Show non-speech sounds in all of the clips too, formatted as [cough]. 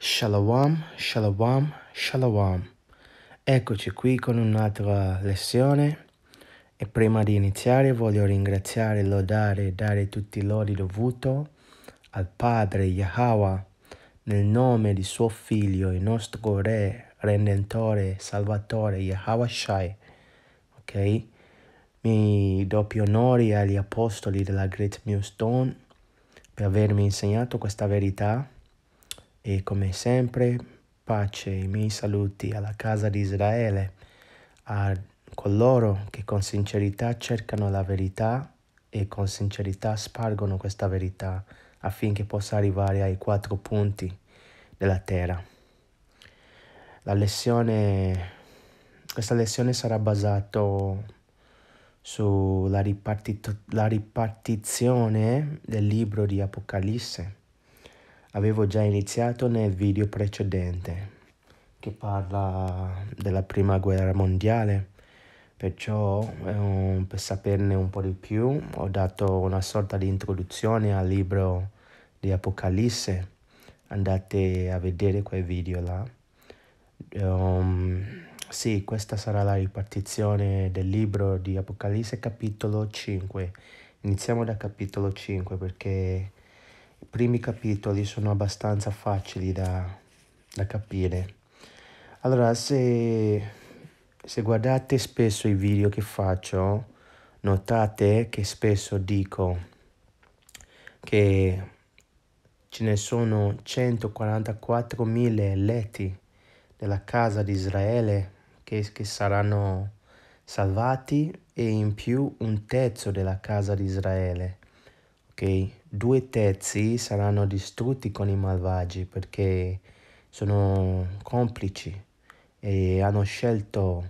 Shalom, shalom, shalom. Eccoci qui con un'altra lezione e prima di iniziare voglio ringraziare, lodare e dare tutti i lodi dovuto al Padre Yahweh nel nome di suo Figlio, il nostro Re, Redentore, Salvatore, Yahweh Shai. Ok? Mi doppio onori agli apostoli della Great Millstone per avermi insegnato questa verità e come sempre, pace e miei saluti alla casa di Israele, a coloro che con sincerità cercano la verità e con sincerità spargono questa verità affinché possa arrivare ai quattro punti della terra. La lezione, questa lezione sarà basata sulla ripartit- ripartizione del libro di Apocalisse avevo già iniziato nel video precedente che parla della prima guerra mondiale perciò eh, per saperne un po' di più ho dato una sorta di introduzione al libro di Apocalisse andate a vedere quel video là um, sì, questa sarà la ripartizione del libro di Apocalisse capitolo 5. Iniziamo da capitolo 5 perché i primi capitoli sono abbastanza facili da, da capire. Allora, se, se guardate spesso i video che faccio, notate che spesso dico che ce ne sono 144.000 letti della casa di Israele che, che saranno salvati e in più un terzo della casa di Israele ok? Due terzi saranno distrutti con i malvagi perché sono complici e hanno scelto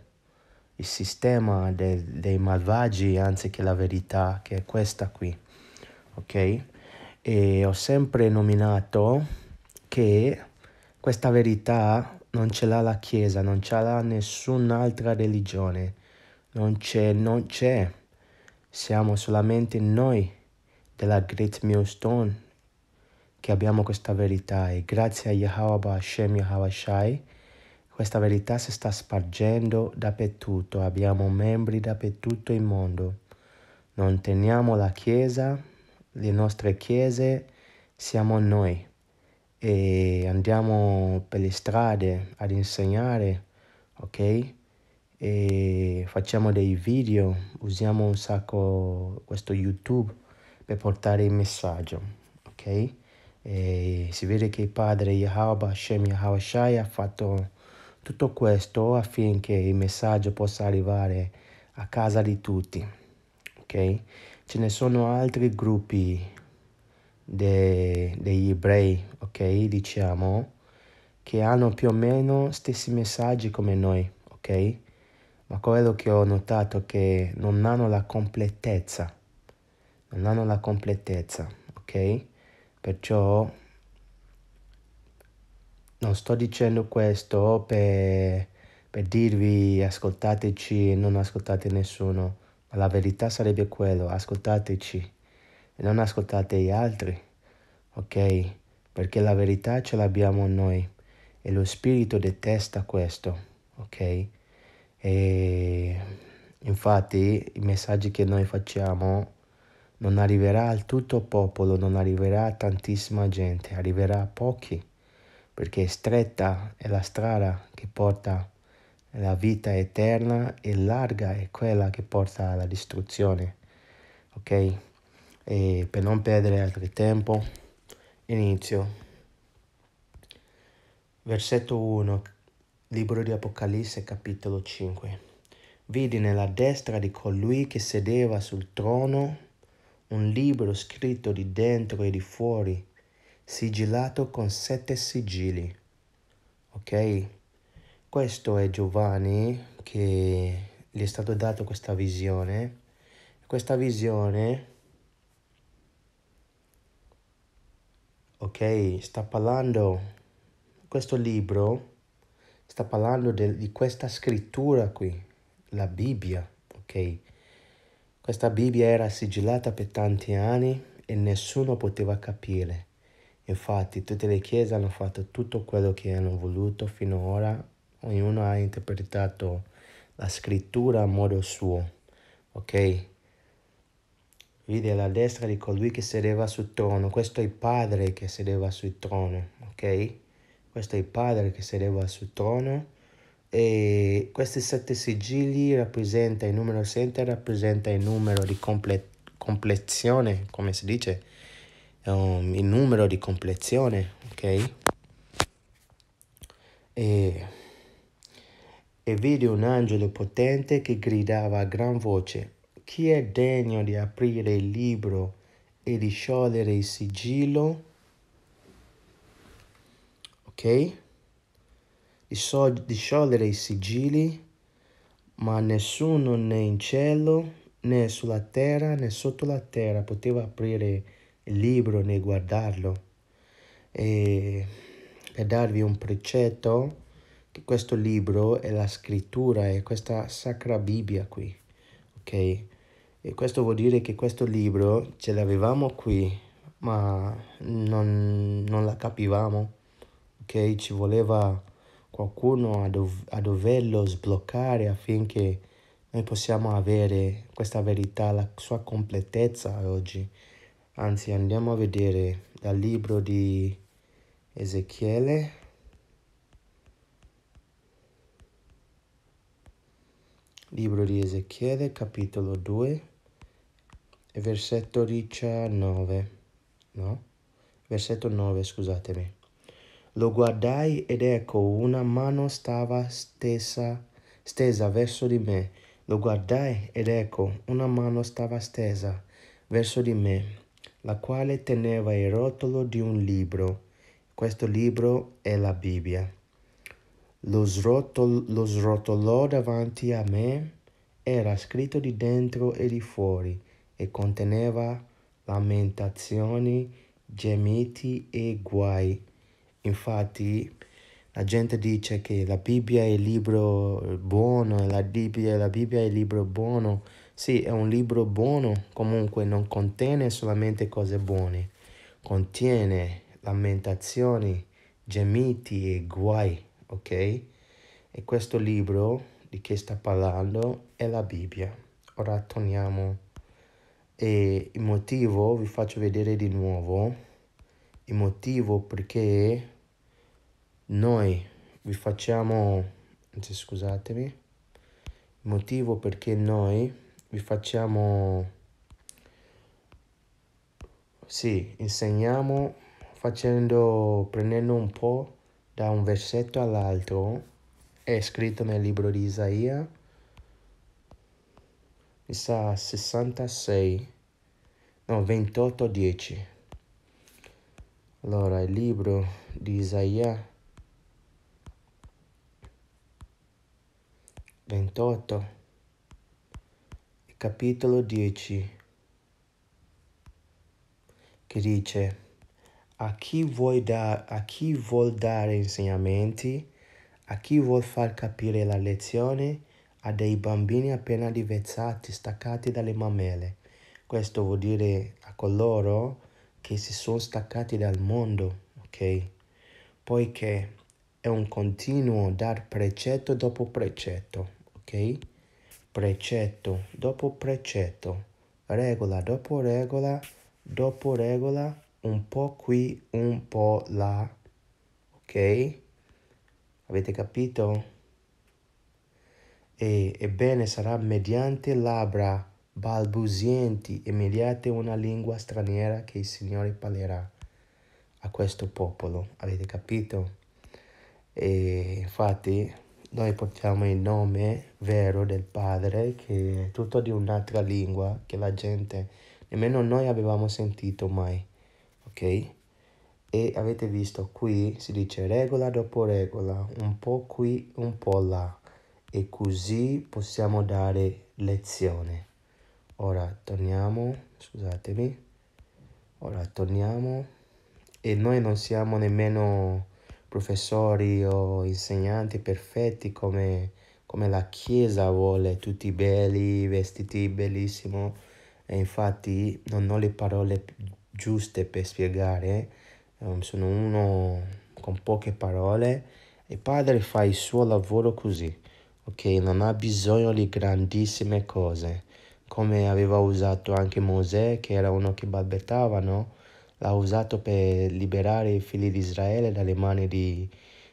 il sistema de, dei malvagi anziché la verità che è questa qui, ok? E ho sempre nominato che questa verità non ce l'ha la Chiesa, non ce l'ha nessun'altra religione, non c'è, non c'è, siamo solamente noi della Great Millstone che abbiamo questa verità e grazie a Yahweh Bashem Yahweh Shai questa verità si sta spargendo dappertutto, abbiamo membri dappertutto il mondo. Non teniamo la Chiesa, le nostre chiese siamo noi e andiamo per le strade ad insegnare, ok? E facciamo dei video, usiamo un sacco questo YouTube per portare il messaggio. Ok? E si vede che il padre Yahweh Hashem Yahweh Shai ha fatto tutto questo affinché il messaggio possa arrivare a casa di tutti. Ok? Ce ne sono altri gruppi de, degli ebrei, ok? Diciamo che hanno più o meno stessi messaggi come noi, ok? Ma quello che ho notato è che non hanno la completezza non hanno la completezza, ok? Perciò non sto dicendo questo per, per dirvi ascoltateci e non ascoltate nessuno, ma la verità sarebbe quello, ascoltateci e non ascoltate gli altri, ok? Perché la verità ce l'abbiamo noi e lo spirito detesta questo, ok? E infatti i messaggi che noi facciamo non arriverà al tutto popolo, non arriverà a tantissima gente, arriverà a pochi, perché stretta è la strada che porta alla vita eterna e larga è quella che porta alla distruzione. Ok? E per non perdere altro tempo, inizio. Versetto 1, libro di Apocalisse, capitolo 5. Vidi nella destra di colui che sedeva sul trono un libro scritto di dentro e di fuori, sigillato con sette sigilli. Ok? Questo è Giovanni che gli è stato dato questa visione. Questa visione, ok, sta parlando, questo libro sta parlando de, di questa scrittura qui, la Bibbia, ok? Questa Bibbia era sigillata per tanti anni e nessuno poteva capire. Infatti tutte le chiese hanno fatto tutto quello che hanno voluto finora, ognuno ha interpretato la scrittura a modo suo. Ok? Vide alla destra di colui che sedeva sul trono, questo è il padre che sedeva sul trono, ok? Questo è il padre che sedeva sul trono e questi sette sigilli rappresenta il numero 7, rappresenta il numero di comple- complezione, come si dice, um, il numero di complezione, ok? E, e vide un angelo potente che gridava a gran voce, chi è degno di aprire il libro e di sciogliere il sigillo? Ok? di, so- di sciogliere i sigilli, ma nessuno né in cielo né sulla terra né sotto la terra poteva aprire il libro né guardarlo. E per darvi un precetto, che questo libro è la scrittura, è questa sacra Bibbia qui, ok? E questo vuol dire che questo libro ce l'avevamo qui, ma non, non la capivamo, ok? Ci voleva qualcuno a, dov- a doverlo sbloccare affinché noi possiamo avere questa verità, la sua completezza oggi. Anzi, andiamo a vedere dal libro di Ezechiele. Libro di Ezechiele, capitolo 2, versetto 19, no? Versetto 9, scusatemi. Lo guardai ed ecco una mano stava stesa, stesa verso di me. Lo guardai ed ecco una mano stava stesa verso di me, la quale teneva il rotolo di un libro. Questo libro è la Bibbia. Lo, srotol- lo srotolò davanti a me, era scritto di dentro e di fuori e conteneva lamentazioni, gemiti e guai. Infatti la gente dice che la Bibbia è il libro buono, la Bibbia, la Bibbia è il libro buono. Sì, è un libro buono, comunque non contiene solamente cose buone, contiene lamentazioni, gemiti e guai, ok? E questo libro di che sta parlando è la Bibbia. Ora torniamo e il motivo vi faccio vedere di nuovo il motivo perché noi vi facciamo, anzi scusatemi, il motivo perché noi vi facciamo, sì, insegniamo facendo, prendendo un po' da un versetto all'altro, è scritto nel libro di Isaia, mi sa 66, no 28, 10. Allora, il libro di Isaia 28 capitolo 10 che dice a chi vuoi dare a chi vuol dare insegnamenti a chi vuol far capire la lezione a dei bambini appena divezzati staccati dalle mammelle questo vuol dire a coloro che si sono staccati dal mondo ok poiché è un continuo dar precetto dopo precetto, ok? Precetto dopo precetto, regola dopo regola, dopo regola, un po' qui, un po' là, ok? Avete capito? E, ebbene sarà mediante labbra balbuzienti e mediante una lingua straniera che il Signore parlerà a questo popolo. Avete capito? E infatti noi portiamo il nome vero del Padre che è tutto di un'altra lingua che la gente, nemmeno noi avevamo sentito mai, ok? E avete visto qui si dice regola dopo regola, un po' qui, un po' là e così possiamo dare lezione. Ora torniamo, scusatemi, ora torniamo e noi non siamo nemmeno professori o insegnanti perfetti come, come la Chiesa vuole, tutti belli, vestiti bellissimo. E infatti non ho le parole giuste per spiegare, ehm, sono uno con poche parole. Il padre fa il suo lavoro così, ok? Non ha bisogno di grandissime cose, come aveva usato anche Mosè, che era uno che balbettava, no? l'ha usato per liberare i figli di Israele dalle mani di,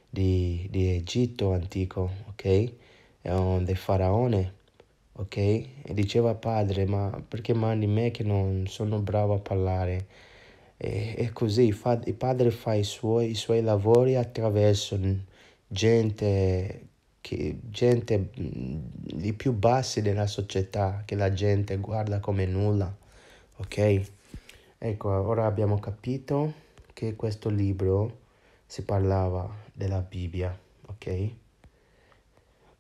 di, di Egitto antico, ok? Um, del faraone, ok? E diceva padre, ma perché mandi me che non sono bravo a parlare? E, e così fa, il padre fa i suoi, i suoi lavori attraverso gente che gente i più bassi della società che la gente guarda come nulla, ok? Ecco, ora abbiamo capito che questo libro si parlava della Bibbia, ok?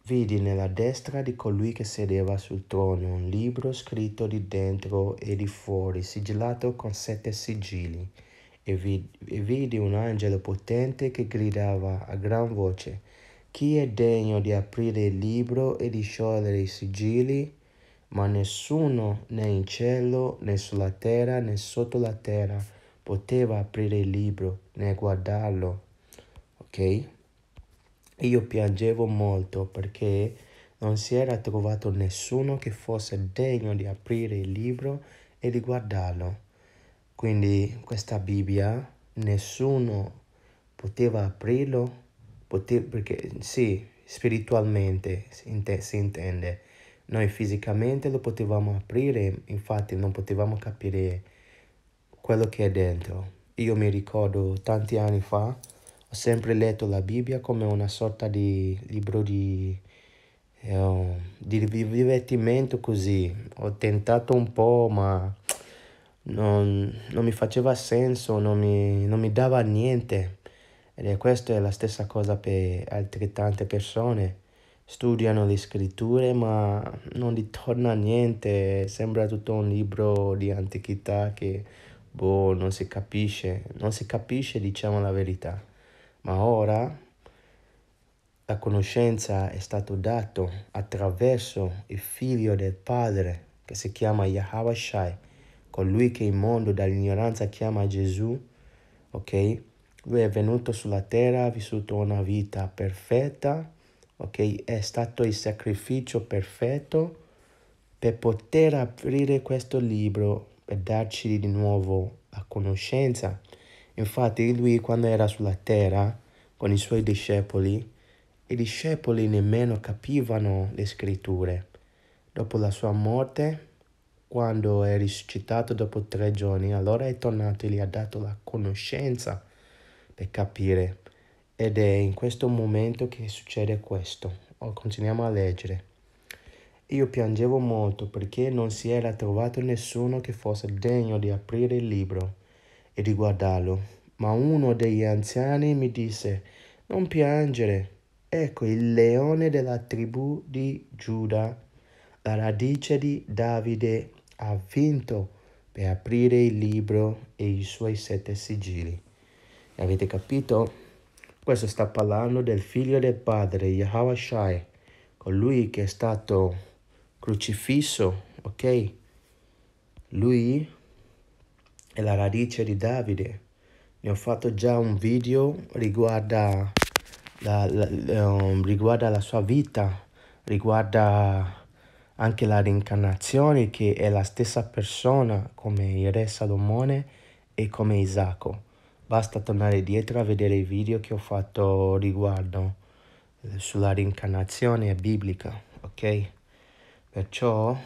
Vidi nella destra di colui che sedeva sul trono un libro scritto di dentro e di fuori, sigillato con sette sigilli, e, vid e vidi un angelo potente che gridava a gran voce, chi è degno di aprire il libro e di sciogliere i sigilli? ma nessuno né in cielo né sulla terra né sotto la terra poteva aprire il libro né guardarlo. Ok? Io piangevo molto perché non si era trovato nessuno che fosse degno di aprire il libro e di guardarlo. Quindi questa Bibbia nessuno poteva aprirlo, poteva, perché sì, spiritualmente si intende noi fisicamente lo potevamo aprire, infatti non potevamo capire quello che è dentro. Io mi ricordo tanti anni fa, ho sempre letto la Bibbia come una sorta di libro di, eh, di divertimento così. Ho tentato un po', ma non, non mi faceva senso, non mi, non mi dava niente. E questa è la stessa cosa per altre tante persone studiano le scritture ma non gli torna niente, sembra tutto un libro di antichità che boh, non si capisce, non si capisce diciamo la verità. Ma ora la conoscenza è stata data attraverso il figlio del Padre che si chiama Yahweh colui che il mondo dall'ignoranza chiama Gesù, ok? Lui è venuto sulla terra, ha vissuto una vita perfetta, ok? È stato il sacrificio perfetto per poter aprire questo libro e darci di nuovo la conoscenza. Infatti lui quando era sulla terra con i suoi discepoli, i discepoli nemmeno capivano le scritture. Dopo la sua morte, quando è risuscitato dopo tre giorni, allora è tornato e gli ha dato la conoscenza per capire. Ed è in questo momento che succede questo. Oh, continuiamo a leggere. Io piangevo molto perché non si era trovato nessuno che fosse degno di aprire il libro e di guardarlo. Ma uno degli anziani mi disse, non piangere, ecco il leone della tribù di Giuda, la radice di Davide, ha vinto per aprire il libro e i suoi sette sigilli. Avete capito? Questo sta parlando del figlio del padre, Yahweh Shai, colui che è stato crocifisso, ok? Lui è la radice di Davide. Ne ho fatto già un video riguardo la, la, um, riguarda la sua vita, riguarda anche la reincarnazione che è la stessa persona come il re Salomone e come Isacco basta tornare dietro a vedere i video che ho fatto riguardo eh, sulla rincarnazione biblica, ok? Perciò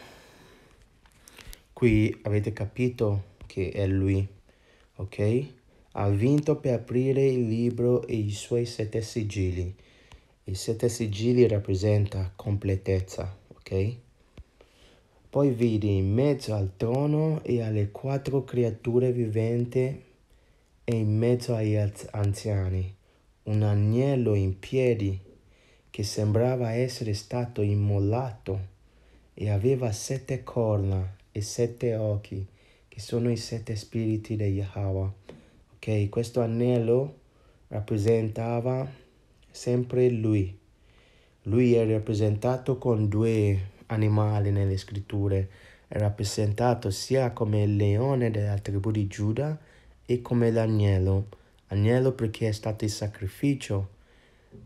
qui avete capito che è lui, ok? Ha vinto per aprire il libro e i suoi sette sigilli. I sette sigilli rappresenta completezza, ok? Poi vedi in mezzo al trono e alle quattro creature viventi e in mezzo agli anziani un agnello in piedi che sembrava essere stato immollato e aveva sette corna e sette occhi che sono i sette spiriti di Yahweh. Ok, questo agnello rappresentava sempre lui. Lui è rappresentato con due animali nelle scritture, è rappresentato sia come il leone della tribù di Giuda e come l'agnello, agnello perché è stato il sacrificio,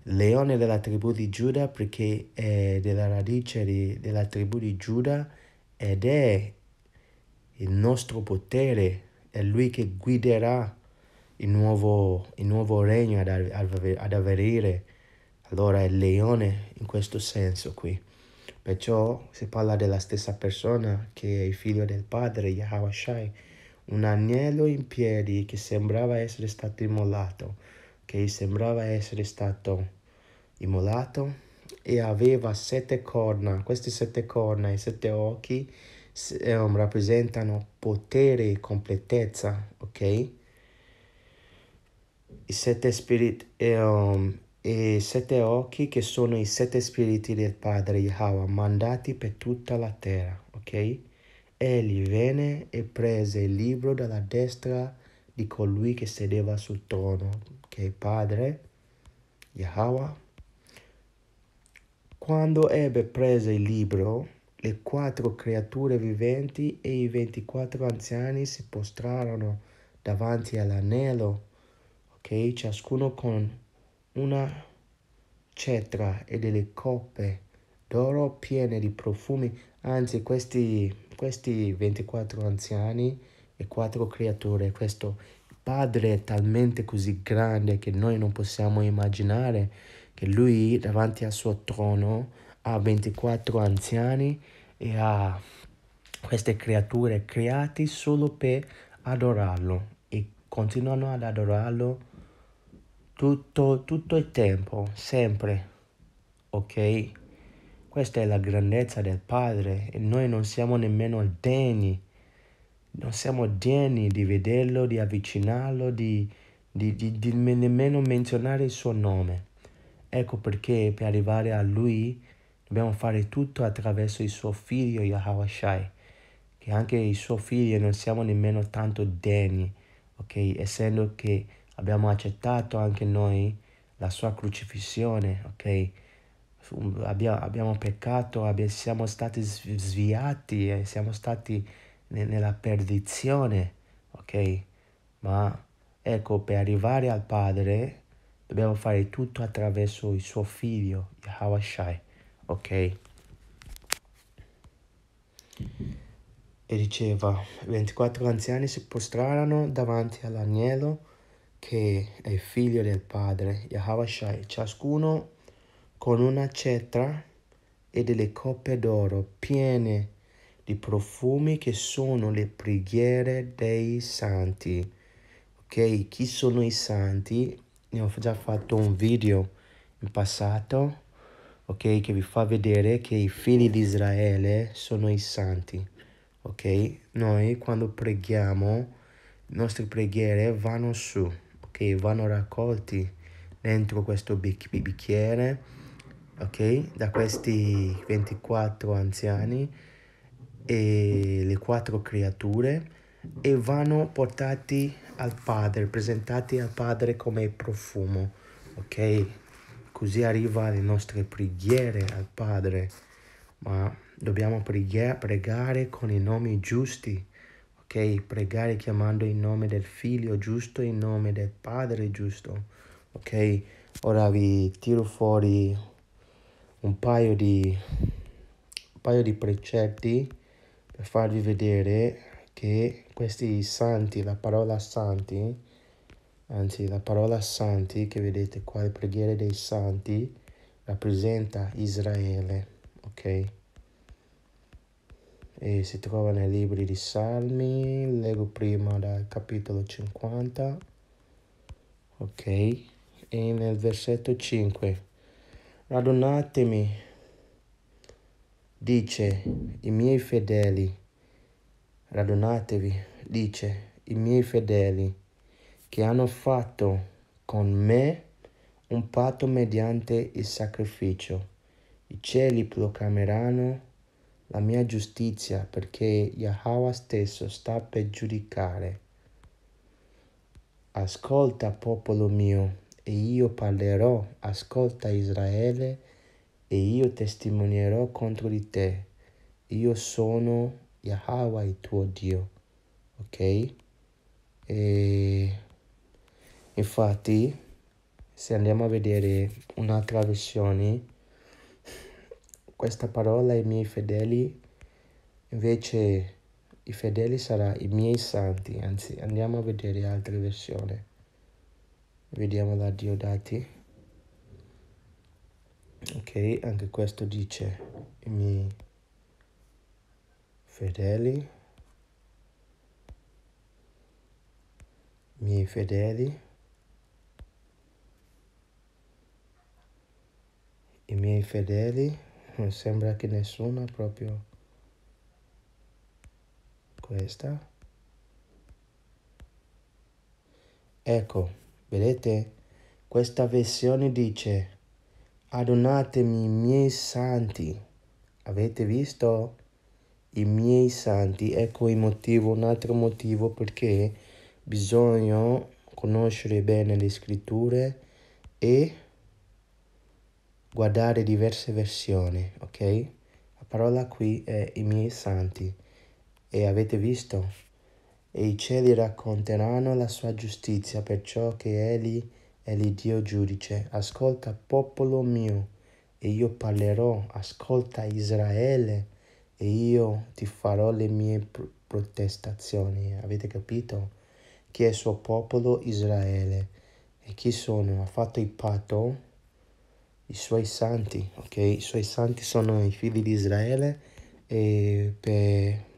leone della tribù di Giuda perché è della radice di, della tribù di Giuda ed è il nostro potere, è lui che guiderà il nuovo, il nuovo regno ad, ad, avvenire. Allora è il leone in questo senso qui. Perciò si parla della stessa persona che è il figlio del padre, Yahawashai un agnello in piedi che sembrava essere stato immolato, che sembrava essere stato immolato e aveva sette corna. Queste sette corna e sette occhi um, rappresentano potere e completezza, ok? I sette spiriti um, ehm, e sette occhi che sono i sette spiriti del Padre Yahweh mandati per tutta la terra, ok? Egli venne e prese il libro dalla destra di colui che sedeva sul trono, che è il Padre, Yahweh. Quando ebbe preso il libro, le quattro creature viventi e i ventiquattro anziani si postrarono davanti all'anello, ok? Ciascuno con una cetra e delle coppe d'oro piene di profumi. Anzi, questi questi 24 anziani e 4 creature, questo Padre è talmente così grande che noi non possiamo immaginare che lui davanti al suo trono ha 24 anziani e ha queste creature create solo per adorarlo e continuano ad adorarlo tutto, tutto il tempo, sempre, ok? Questa è la grandezza del Padre e noi non siamo nemmeno degni, non siamo degni di vederlo, di avvicinarlo, di, di, di, di nemmeno menzionare il suo nome. Ecco perché per arrivare a Lui dobbiamo fare tutto attraverso il suo figlio Yahawashai, che anche il suo figlio non siamo nemmeno tanto degni, ok? Essendo che abbiamo accettato anche noi la sua crucifissione, ok? abbiamo, abbiamo peccato, abbiamo, siamo stati sviati, eh, siamo stati ne, nella perdizione, ok? Ma ecco, per arrivare al Padre dobbiamo fare tutto attraverso il suo figlio, Yahweh Shai, ok? E diceva, 24 anziani si prostrarono davanti all'agnello che è figlio del Padre, Yahweh Shai, ciascuno con una cetra e delle coppe d'oro piene di profumi che sono le preghiere dei santi. Ok, chi sono i santi? Ne ho già fatto un video in passato, ok, che vi fa vedere che i figli di Israele sono i santi. Ok, noi quando preghiamo, le nostre preghiere vanno su, ok, vanno raccolti dentro questo bicchiere ok? Da questi 24 anziani e le quattro creature e vanno portati al padre, presentati al padre come profumo, ok? Così arriva le nostre preghiere al padre, ma dobbiamo pregare con i nomi giusti, ok? Pregare chiamando il nome del figlio giusto, il nome del padre giusto, ok? Ora vi tiro fuori un paio di, un paio di precetti per farvi vedere che questi santi, la parola santi, anzi la parola santi che vedete qua, le preghiere dei santi, rappresenta Israele, ok? E si trova nei libri di Salmi, leggo prima dal capitolo 50, ok? E nel versetto 5 Radunatemi, dice i miei fedeli, radunatevi, dice i miei fedeli, che hanno fatto con me un patto mediante il sacrificio. I cieli proclameranno la mia giustizia perché Yahweh stesso sta per giudicare. Ascolta, popolo mio e io parlerò, ascolta Israele, e io testimonierò contro di te. Io sono Yahweh, tuo Dio. Ok? E infatti, se andiamo a vedere un'altra versione, questa parola ai miei fedeli, invece i fedeli sarà i miei santi, anzi andiamo a vedere altre versioni. Vediamo la Diodati. Ok, anche questo dice i miei fedeli, i miei fedeli, i miei fedeli, non [laughs] sembra che nessuno proprio questa. Ecco. Vedete? Questa versione dice, adonatemi i miei santi. Avete visto? I miei santi, ecco il motivo, un altro motivo perché bisogna conoscere bene le scritture e guardare diverse versioni, ok? La parola qui è i miei santi e avete visto? e i cieli racconteranno la sua giustizia, perciò che Egli è l'Iddio giudice. Ascolta popolo mio, e io parlerò, ascolta Israele, e io ti farò le mie protestazioni. Avete capito? Chi è il suo popolo? Israele. E chi sono? Ha fatto il patto? I suoi santi, ok? I suoi santi sono i figli di Israele e per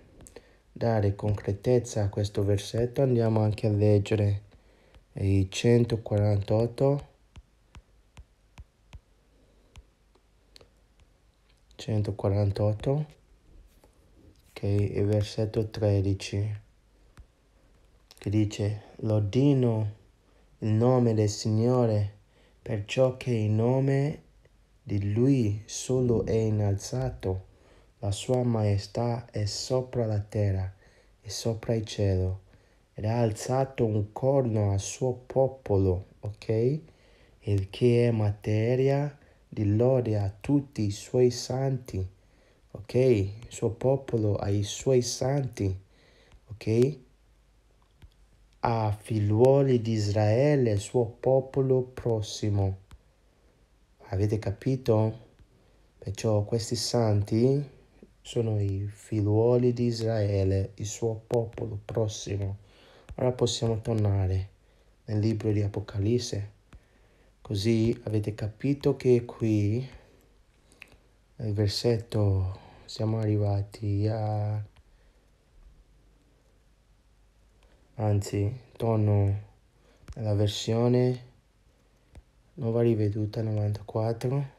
dare concretezza a questo versetto andiamo anche a leggere i 148 148 che okay, è il versetto 13 che dice l'ordino il nome del Signore perciò che il nome di lui solo è innalzato la sua maestà è sopra la terra e sopra il cielo ed ha alzato un corno al suo popolo, ok? Il che è materia di lode a tutti i suoi santi, ok? Il suo popolo ai suoi santi, ok? A figliuoli di Israele, il suo popolo prossimo. Avete capito? Perciò questi santi sono i figlioli di Israele, il suo popolo prossimo. Ora possiamo tornare nel libro di Apocalisse. Così avete capito che qui, nel versetto, siamo arrivati a... Anzi, torno nella versione nuova riveduta 94.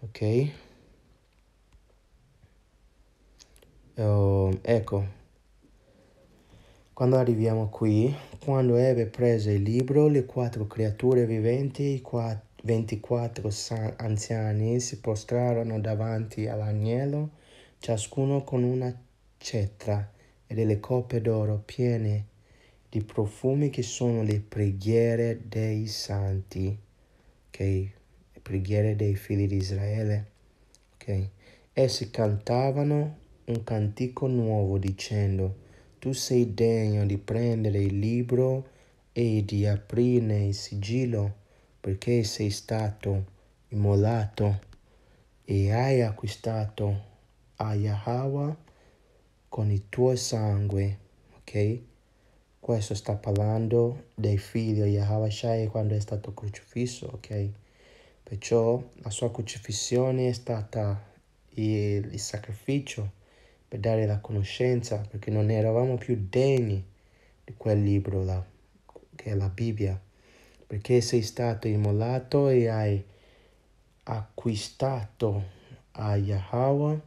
Ok? Oh, ecco, quando arriviamo qui, quando Eve prese il libro, le quattro creature viventi, i quattro 24 anziani si prostrarono davanti all'agnello, ciascuno con una cetra e delle coppe d'oro piene di profumi che sono le preghiere dei santi, ok? Le preghiere dei figli di Israele, ok? Essi cantavano un cantico nuovo dicendo, Tu sei degno di prendere il libro e di aprirne il sigillo, perché sei stato immolato e hai acquistato a Yahweh con il tuo sangue, ok? Questo sta parlando dei figli di Yahweh Shai quando è stato crocifisso, ok? Perciò la sua crocifissione è stata il, il sacrificio per dare la conoscenza, perché non eravamo più degni di quel libro là, che è la Bibbia, perché sei stato immolato e hai acquistato a Yahweh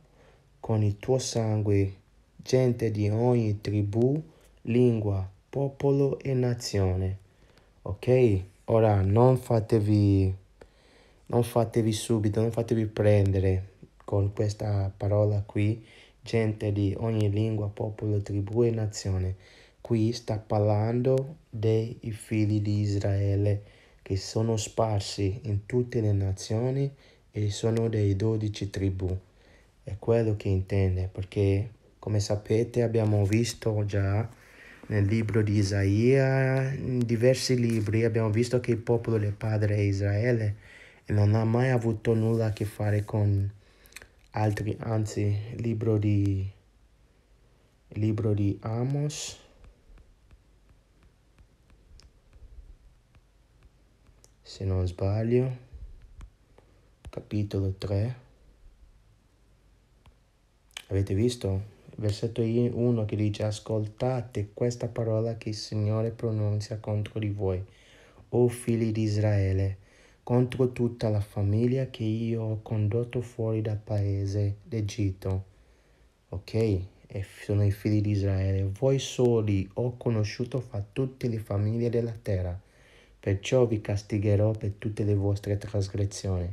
con il tuo sangue gente di ogni tribù, lingua, popolo e nazione. Ok? Ora non fatevi, non fatevi subito, non fatevi prendere con questa parola qui gente di ogni lingua, popolo, tribù e nazione. Qui sta parlando dei figli di Israele che sono sparsi in tutte le nazioni e sono dei dodici tribù. È quello che intende perché, come sapete, abbiamo visto già nel libro di Isaia, in diversi libri, abbiamo visto che il popolo del padre è Israele e non ha mai avuto nulla a che fare con altri, anzi, libro di, libro di Amos, se non sbaglio, capitolo 3. Avete visto? Versetto 1 che dice, ascoltate questa parola che il Signore pronuncia contro di voi, o figli di Israele contro tutta la famiglia che io ho condotto fuori dal paese d'Egitto. Ok? E sono i figli di Israele. Voi soli ho conosciuto fra tutte le famiglie della terra. Perciò vi castigherò per tutte le vostre trasgressioni.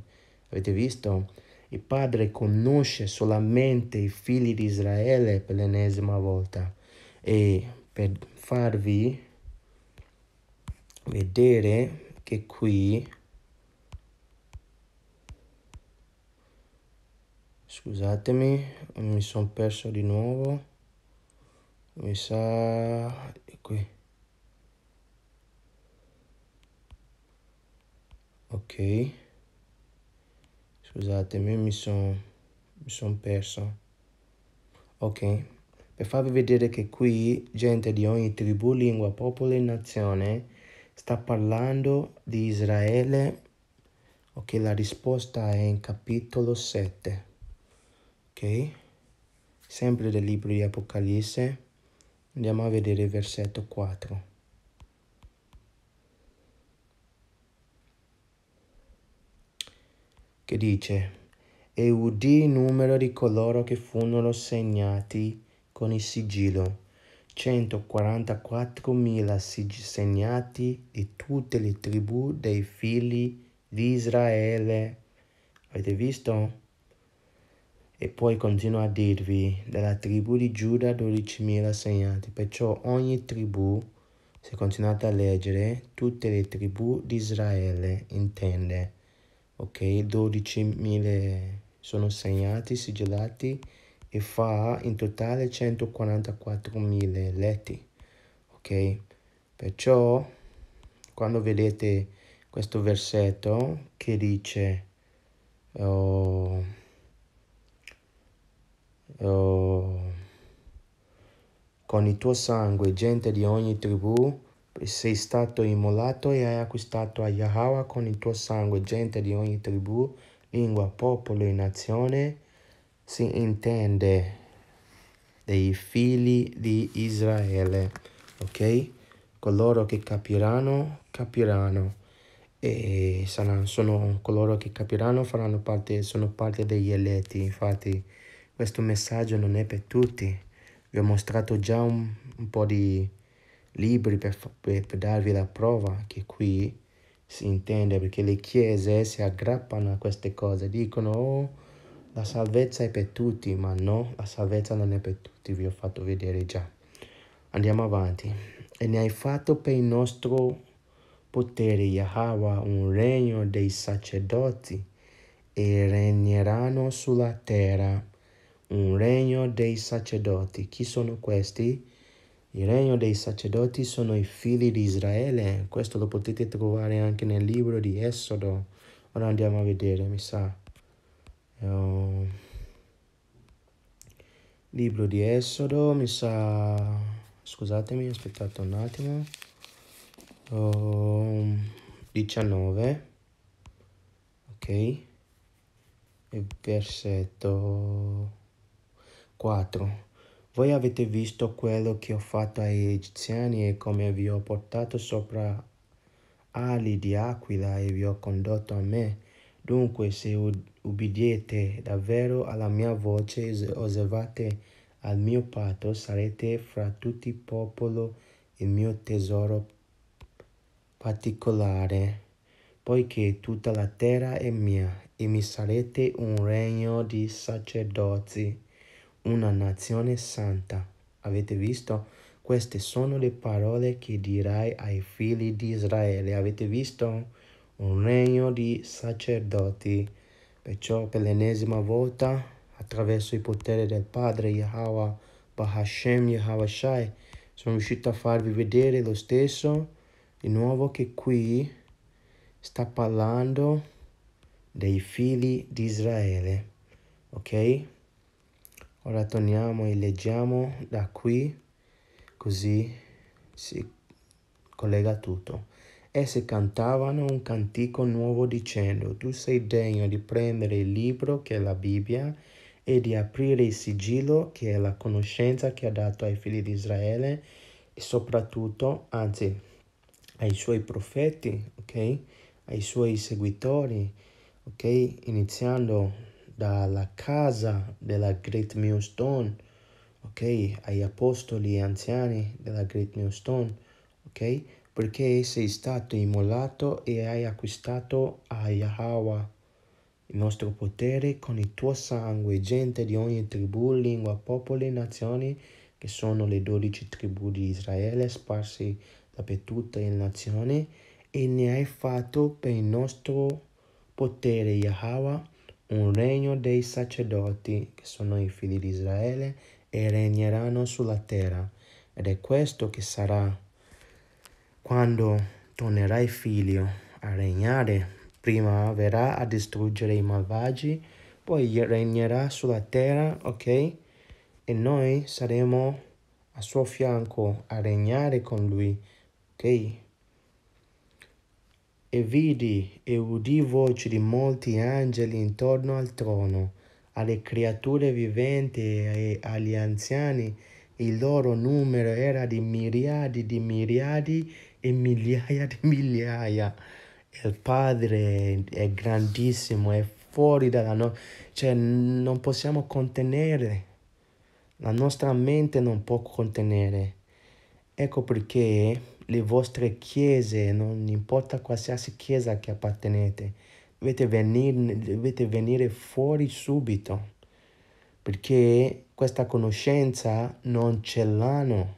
Avete visto? Il padre conosce solamente i figli di Israele per l'ennesima volta. E per farvi vedere che qui scusatemi mi sono perso di nuovo mi sa è qui ok scusatemi mi sono son perso ok per farvi vedere che qui gente di ogni tribù lingua popolo e nazione sta parlando di Israele ok la risposta è in capitolo 7 ok? Sempre del libro di Apocalisse, andiamo a vedere il versetto 4. Che dice, e udì il numero di coloro che furono segnati con il sigillo, 144.000 segnati di tutte le tribù dei figli di Israele. Avete visto? E poi continua a dirvi, dalla tribù di Giuda 12.000 segnati, perciò ogni tribù, se continuate a leggere, tutte le tribù di Israele intende, ok? 12.000 sono segnati, sigillati e fa in totale 144.000 letti, ok? Perciò quando vedete questo versetto che dice... Oh, Oh. Con il tuo sangue, gente di ogni tribù, sei stato immolato e hai acquistato a Yahweh con il tuo sangue, gente di ogni tribù, lingua, popolo e nazione, si intende dei figli di Israele, ok? Coloro che capiranno, capiranno e saranno, sono coloro che capiranno faranno parte, sono parte degli eletti, infatti questo messaggio non è per tutti. Vi ho mostrato già un, un po' di libri per, per, per darvi la prova che qui si intende perché le chiese si aggrappano a queste cose, dicono oh, la salvezza è per tutti, ma no, la salvezza non è per tutti, vi ho fatto vedere già. Andiamo avanti. E ne hai fatto per il nostro potere, Yahweh, un regno dei sacerdoti e regneranno sulla terra un regno dei sacerdoti. Chi sono questi? Il regno dei sacerdoti sono i figli di Israele. Questo lo potete trovare anche nel libro di Esodo. Ora andiamo a vedere, mi sa. Oh. Libro di Esodo, mi sa... Scusatemi, aspettate un attimo. Ehm, oh. 19. Ok. E versetto 4. Voi avete visto quello che ho fatto agli egiziani e come vi ho portato sopra ali di aquila e vi ho condotto a me. Dunque, se ubbidiete davvero alla mia voce e osservate al mio patto, sarete fra tutti i popoli il mio tesoro particolare, poiché tutta la terra è mia e mi sarete un regno di sacerdoti una nazione santa. Avete visto? Queste sono le parole che dirai ai figli di Israele. Avete visto? Un regno di sacerdoti. Perciò per l'ennesima volta, attraverso il potere del Padre Yahweh, Bahashem Yahweh Shai, sono riuscito a farvi vedere lo stesso, di nuovo che qui sta parlando dei figli di Israele. Ok? Ora torniamo e leggiamo da qui, così si collega tutto. Esse cantavano un cantico nuovo dicendo, tu sei degno di prendere il libro che è la Bibbia e di aprire il sigillo che è la conoscenza che ha dato ai figli di Israele e soprattutto, anzi, ai suoi profeti, ok? Ai suoi seguitori, ok? Iniziando dalla casa della Great Millstone, ok? Agli apostoli anziani della Great Millstone, ok? Perché sei stato immolato e hai acquistato a Yahweh il nostro potere con il tuo sangue, gente di ogni tribù, lingua, popoli, nazioni, che sono le dodici tribù di Israele sparsi dappertutto in nazione, e ne hai fatto per il nostro potere, Yahweh, un regno dei sacerdoti che sono i figli di Israele e regneranno sulla terra. Ed è questo che sarà quando tornerà il figlio a regnare. Prima verrà a distruggere i malvagi, poi regnerà sulla terra, ok? E noi saremo a suo fianco a regnare con lui, ok? E vidi e udì voci di molti angeli intorno al trono, alle creature viventi e agli anziani, il loro numero era di miriadi di miriadi e migliaia di migliaia. Il Padre è grandissimo, è fuori dalla nostra... cioè non possiamo contenere, la nostra mente non può contenere. Ecco perché le vostre chiese, non importa qualsiasi chiesa che appartenete, dovete venire, dovete venire fuori subito, perché questa conoscenza non ce l'hanno,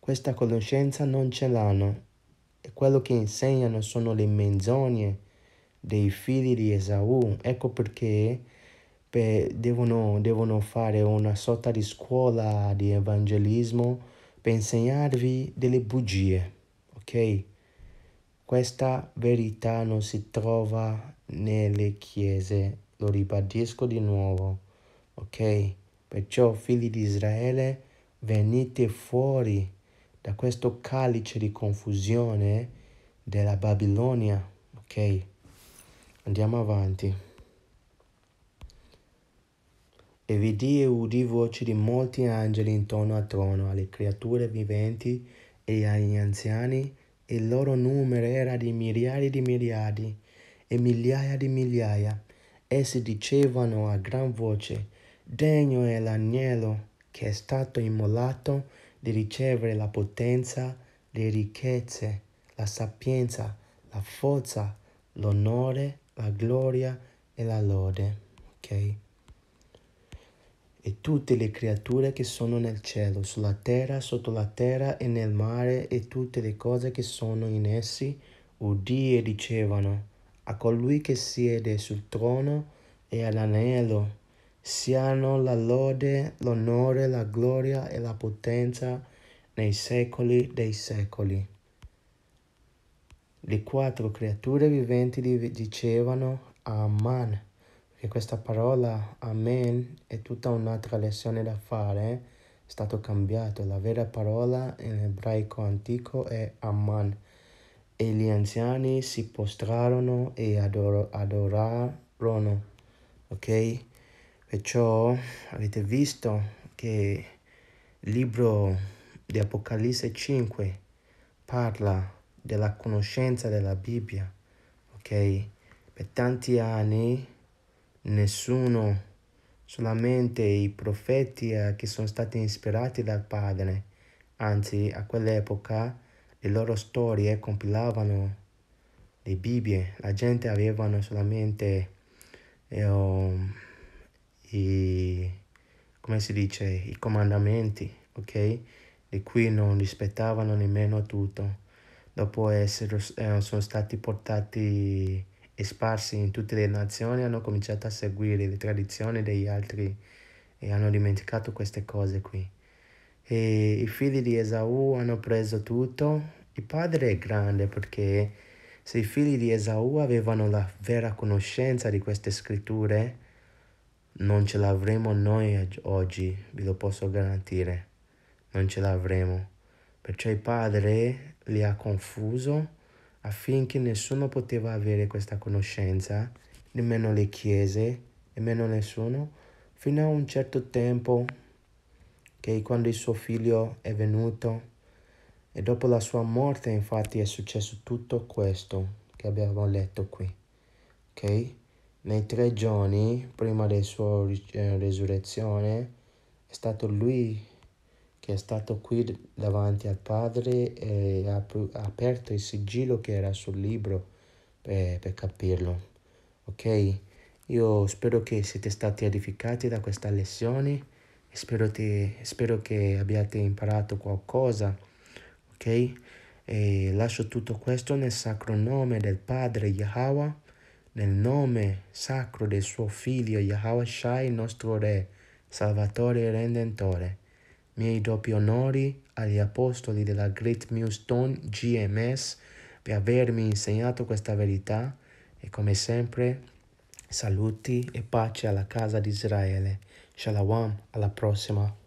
questa conoscenza non ce l'hanno. E quello che insegnano sono le menzogne dei figli di Esaù. Ecco perché beh, devono, devono fare una sorta di scuola di evangelismo per insegnarvi delle bugie, ok? Questa verità non si trova nelle chiese, lo ribadisco di nuovo, ok? Perciò, figli di Israele, venite fuori da questo calice di confusione della Babilonia, ok? Andiamo avanti. E vidi e udì voci di molti angeli intorno al trono, alle creature viventi e agli anziani, e il loro numero era di miriadi di miriadi e migliaia di migliaia. Essi dicevano a gran voce, degno è l'agnello che è stato immolato di ricevere la potenza, le ricchezze, la sapienza, la forza, l'onore, la gloria e la lode. Okay? e tutte le creature che sono nel cielo, sulla terra, sotto la terra e nel mare e tutte le cose che sono in essi, udì e dicevano a colui che siede sul trono e all'anello, siano la lode, l'onore, la gloria e la potenza nei secoli dei secoli. Le quattro creature viventi dicevano Amen. E questa parola amen è tutta un'altra lezione da fare, è stato cambiato. La vera parola in ebraico antico è aman. E gli anziani si postrarono e ador- adorarono. Ok? Perciò avete visto che il libro di Apocalisse 5 parla della conoscenza della Bibbia. Ok? Per tanti anni nessuno, solamente i profeti eh, che sono stati ispirati dal Padre. Anzi, a quell'epoca le loro storie compilavano le Bibbie, la gente aveva solamente eh, i, come si dice, i comandamenti, ok? Di cui non rispettavano nemmeno tutto. Dopo essere, eh, sono stati portati e sparsi in tutte le nazioni hanno cominciato a seguire le tradizioni degli altri e hanno dimenticato queste cose qui. E i figli di Esaù hanno preso tutto. Il padre è grande perché se i figli di Esaù avevano la vera conoscenza di queste scritture, non ce l'avremo noi oggi, ve lo posso garantire. Non ce l'avremo. Perciò il padre li ha confuso affinché nessuno poteva avere questa conoscenza, nemmeno le chiese, nemmeno nessuno, fino a un certo tempo che quando il suo figlio è venuto e dopo la sua morte infatti è successo tutto questo che abbiamo letto qui, ok? Nei tre giorni prima della sua risurrezione eh, è stato lui che è stato qui davanti al Padre e ha aperto il sigillo che era sul libro per, per capirlo. Ok? Io spero che siete stati edificati da questa lezione spero, te, spero che abbiate imparato qualcosa. Ok? E lascio tutto questo nel sacro nome del Padre Yahweh, nel nome sacro del suo figlio Yahweh Shai, nostro Re, Salvatore e Redentore miei doppi onori agli apostoli della Great Millstone GMS per avermi insegnato questa verità e come sempre saluti e pace alla casa di Israele. Shalom, alla prossima.